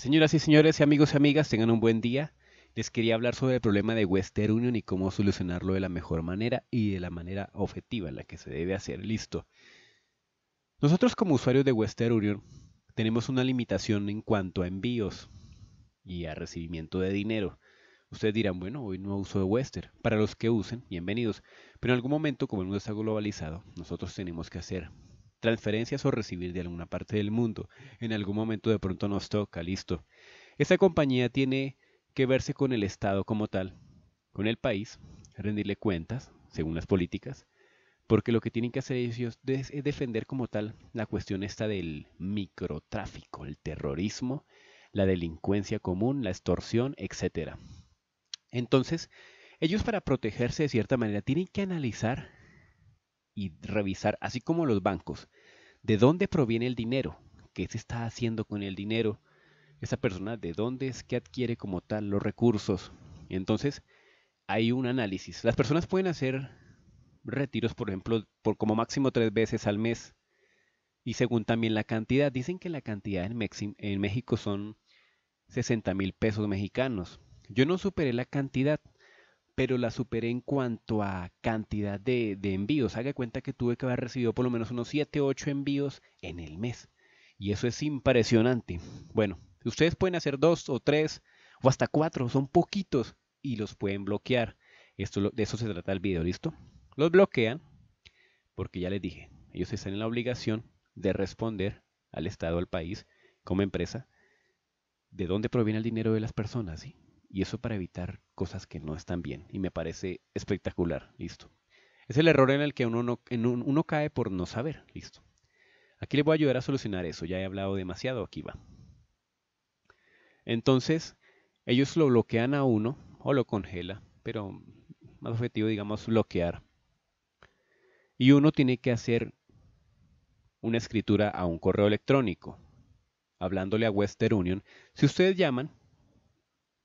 Señoras y señores, y amigos y amigas, tengan un buen día. Les quería hablar sobre el problema de Western Union y cómo solucionarlo de la mejor manera y de la manera objetiva en la que se debe hacer. Listo. Nosotros como usuarios de Western Union tenemos una limitación en cuanto a envíos y a recibimiento de dinero. Ustedes dirán, bueno, hoy no uso de Western. Para los que usen, bienvenidos. Pero en algún momento, como el mundo está globalizado, nosotros tenemos que hacer transferencias o recibir de alguna parte del mundo. En algún momento de pronto nos toca, listo. Esa compañía tiene que verse con el Estado como tal, con el país, rendirle cuentas, según las políticas, porque lo que tienen que hacer ellos es defender como tal la cuestión esta del microtráfico, el terrorismo, la delincuencia común, la extorsión, etc. Entonces, ellos para protegerse de cierta manera tienen que analizar y revisar, así como los bancos, de dónde proviene el dinero, qué se está haciendo con el dinero, esa persona de dónde es que adquiere como tal los recursos. Entonces, hay un análisis. Las personas pueden hacer retiros, por ejemplo, por como máximo tres veces al mes. Y según también la cantidad, dicen que la cantidad en, en México son 60 mil pesos mexicanos. Yo no superé la cantidad, pero la superé en cuanto a cantidad de, envíos. Haga cuenta que tuve que haber recibido por lo menos unos 7, 8 envíos en el mes. Y eso es impresionante. Bueno, ustedes pueden hacer dos o tres o hasta cuatro, son poquitos y los pueden bloquear. Esto, de eso se trata el video, ¿listo? Los bloquean porque ya les dije, ellos están en la obligación de responder al Estado, al país, como empresa, de dónde proviene el dinero de las personas, ¿sí? y eso para evitar cosas que no están bien y me parece espectacular, listo. Es el error en el que uno, cae por no saber, listo. Aquí le voy a ayudar a solucionar eso, ya he hablado demasiado, aquí va. Entonces, ellos lo bloquean a uno o lo congela, pero más objetivo digamos bloquear. Y uno tiene que hacer una escritura a un correo electrónico, hablándole a Western Union. Si ustedes llaman,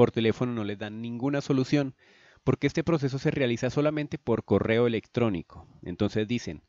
por teléfono no les dan ninguna solución porque este proceso se realiza solamente por correo electrónico. Entonces dicen,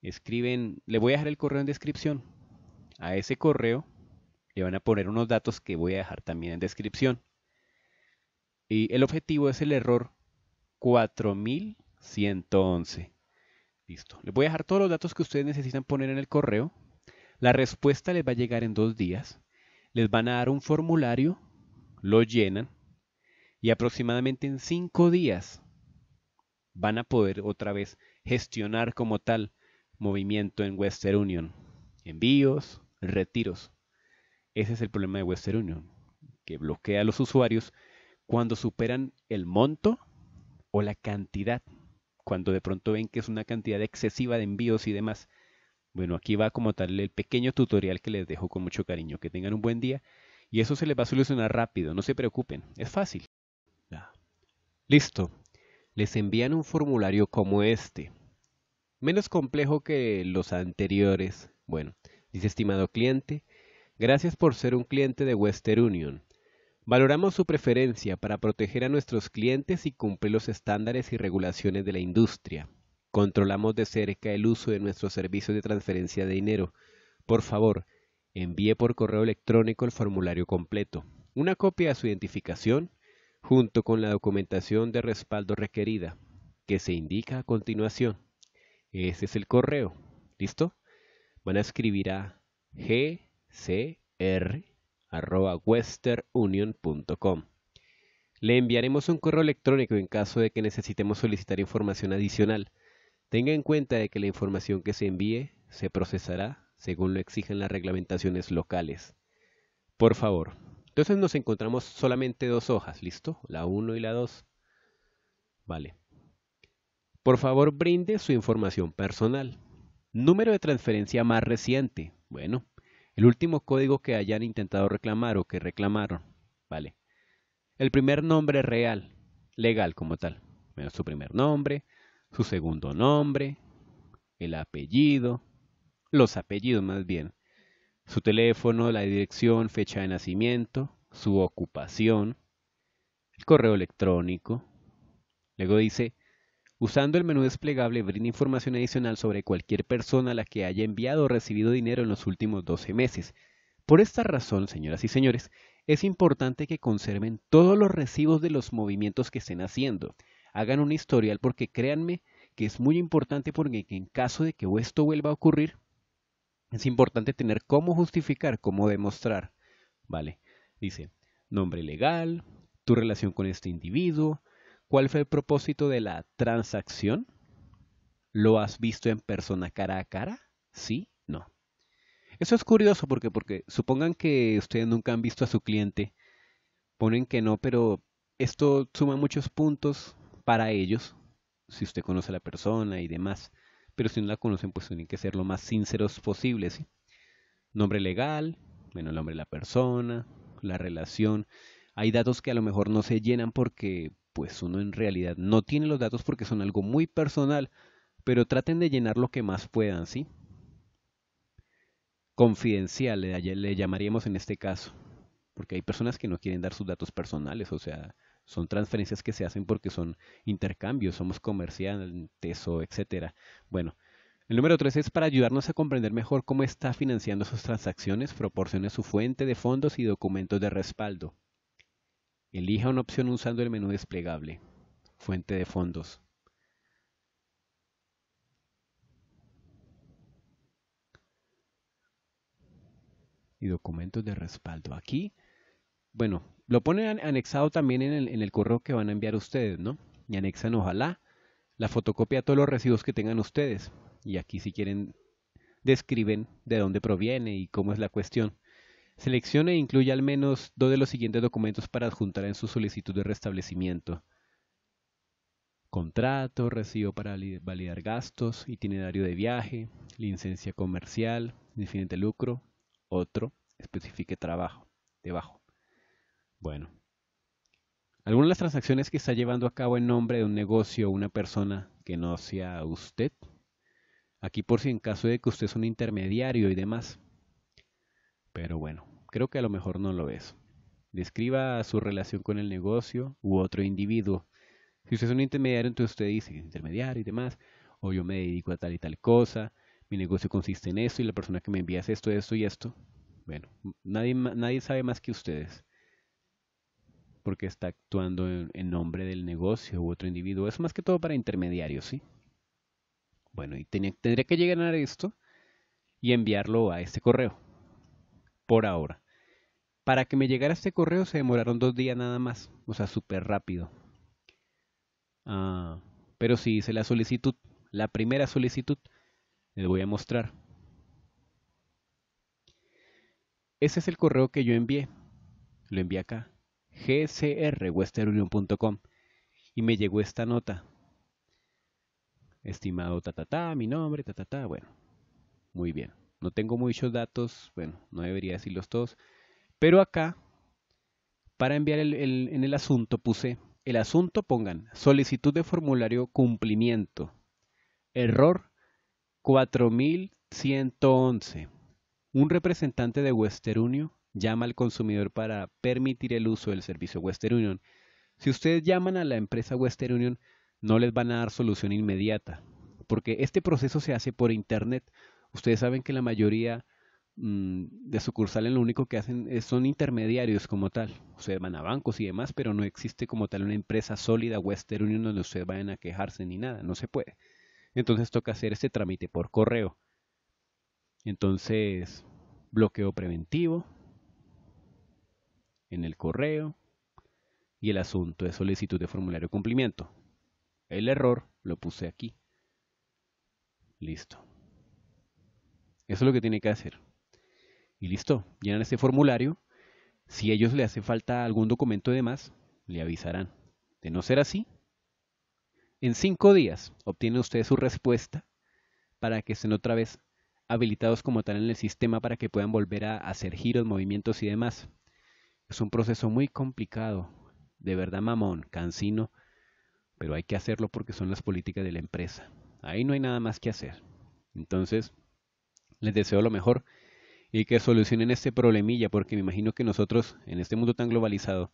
escriben, le voy a dejar el correo en descripción. A ese correo le van a poner unos datos que voy a dejar también en descripción. Y el objetivo es el error 4111. Listo. Les voy a dejar todos los datos que ustedes necesitan poner en el correo. La respuesta les va a llegar en dos días. Les van a dar un formulario lo llenan y aproximadamente en cinco días van a poder otra vez gestionar como tal movimiento en Western Union. Envíos, retiros. Ese es el problema de Western Union, que bloquea a los usuarios cuando superan el monto o la cantidad, cuando de pronto ven que es una cantidad excesiva de envíos y demás. Bueno, aquí va como tal el pequeño tutorial que les dejo con mucho cariño. Que tengan un buen día y eso se les va a solucionar rápido, no se preocupen, es fácil. Listo, les envían un formulario como este. Menos complejo que los anteriores. Bueno, dice estimado cliente, gracias por ser un cliente de Western Union. Valoramos su preferencia para proteger a nuestros clientes y cumplir los estándares y regulaciones de la industria. Controlamos de cerca el uso de nuestros servicios de transferencia de dinero. Por favor, envíe por correo electrónico el formulario completo, una copia de su identificación junto con la documentación de respaldo requerida, que se indica a continuación. Ese es el correo. ¿Listo? Van a escribir a gcr.westernunion.com. Le enviaremos un correo electrónico en caso de que necesitemos solicitar información adicional. Tenga en cuenta de que la información que se envíe se procesará según lo exigen las reglamentaciones locales. Por favor. Entonces nos encontramos solamente dos hojas, ¿listo? La 1 y la 2. Vale. Por favor, brinde su información personal. Número de transferencia más reciente. Bueno, el último código que hayan intentado reclamar o que reclamaron. Vale. El primer nombre real, legal como tal. Bueno, su primer nombre, su segundo nombre, el apellido, los apellidos más bien, su teléfono, la dirección, fecha de nacimiento, su ocupación, el correo electrónico. Luego dice, usando el menú desplegable brinda información adicional sobre cualquier persona a la que haya enviado o recibido dinero en los últimos 12 meses. Por esta razón, señoras y señores, es importante que conserven todos los recibos de los movimientos que estén haciendo. Hagan un historial porque créanme que es muy importante porque en caso de que esto vuelva a ocurrir, es importante tener cómo justificar, cómo demostrar. Vale, dice, nombre legal, tu relación con este individuo, cuál fue el propósito de la transacción, ¿lo has visto en persona cara a cara? ¿Sí? ¿No? Eso es curioso porque, porque supongan que ustedes nunca han visto a su cliente, ponen que no, pero esto suma muchos puntos para ellos, si usted conoce a la persona y demás pero si no la conocen, pues tienen que ser lo más sinceros posibles. ¿sí? Nombre legal, menos el nombre de la persona, la relación. Hay datos que a lo mejor no se llenan porque pues uno en realidad no tiene los datos porque son algo muy personal, pero traten de llenar lo que más puedan, ¿sí? Confidencial, le, le llamaríamos en este caso, porque hay personas que no quieren dar sus datos personales, o sea, son transferencias que se hacen porque son intercambios, somos comerciantes o etcétera. Bueno, el número 3 es para ayudarnos a comprender mejor cómo está financiando sus transacciones, proporcione su fuente de fondos y documentos de respaldo. Elija una opción usando el menú desplegable, fuente de fondos. Y documentos de respaldo. Aquí bueno, lo ponen anexado también en el, correo que van a enviar ustedes, ¿no? Y anexan, ojalá, la fotocopia de todos los residuos que tengan ustedes. Y aquí si quieren describen de dónde proviene y cómo es la cuestión. Seleccione e incluya al menos dos de los siguientes documentos para adjuntar en su solicitud de restablecimiento. Contrato, recibo para validar gastos, itinerario de viaje, licencia comercial, fin de lucro, otro, especifique trabajo, debajo. Bueno. ¿Alguna de las transacciones que está llevando a cabo en nombre de un negocio o una persona que no sea usted? Aquí por si en caso de que usted es un intermediario y demás. Pero bueno, creo que a lo mejor no lo es. Describa su relación con el negocio u otro individuo. Si usted es un intermediario, entonces usted dice intermediario y demás, o yo me dedico a tal y tal cosa, mi negocio consiste en esto y la persona que me envía es esto, esto y esto. Bueno, nadie, nadie sabe más que ustedes porque está actuando en, nombre del negocio u otro individuo. Es más que todo para intermediarios, ¿sí? Bueno, y tendría que llegar a esto y enviarlo a este correo. Por ahora. Para que me llegara este correo se demoraron dos días nada más. O sea, súper rápido. Ah, pero sí hice la solicitud. La primera solicitud. Les voy a mostrar. Ese es el correo que yo envié. Lo envié acá gcrwesterunion.com y me llegó esta nota. Estimado ta ta, ta, mi nombre, ta ta, bueno, muy bien. No tengo muchos datos, bueno, no debería decirlos todos, pero acá, para enviar en el asunto, puse, el asunto pongan solicitud de formulario cumplimiento, error 4111. Un representante de Western llama al consumidor para permitir el uso del servicio Western Union. Si ustedes llaman a la empresa Western Union, no les van a dar solución inmediata, porque este proceso se hace por Internet. Ustedes saben que la mayoría mm, de sucursales lo único que hacen es, son intermediarios como tal. Ustedes van a bancos y demás, pero no existe como tal una empresa sólida Western Union donde ustedes vayan a quejarse ni nada, no se puede. Entonces toca hacer este trámite por correo. Entonces, bloqueo preventivo, en el correo y el asunto es solicitud de formulario cumplimiento. El error lo puse aquí. Listo. Eso es lo que tiene que hacer. Y listo, llenan este formulario. Si ellos le hace falta algún documento de más, le avisarán. De no ser así, en cinco días obtiene usted su respuesta para que estén otra vez habilitados como tal en el sistema para que puedan volver a hacer giros, movimientos y demás. Es un proceso muy complicado, de verdad mamón, cansino, pero hay que hacerlo porque son las políticas de la empresa. Ahí no hay nada más que hacer. Entonces, les deseo lo mejor y que solucionen este problemilla, porque me imagino que nosotros, en este mundo tan globalizado,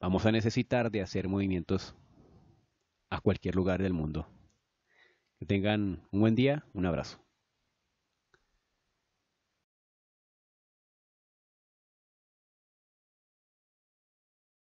vamos a necesitar de hacer movimientos a cualquier lugar del mundo. Que tengan un buen día, un abrazo.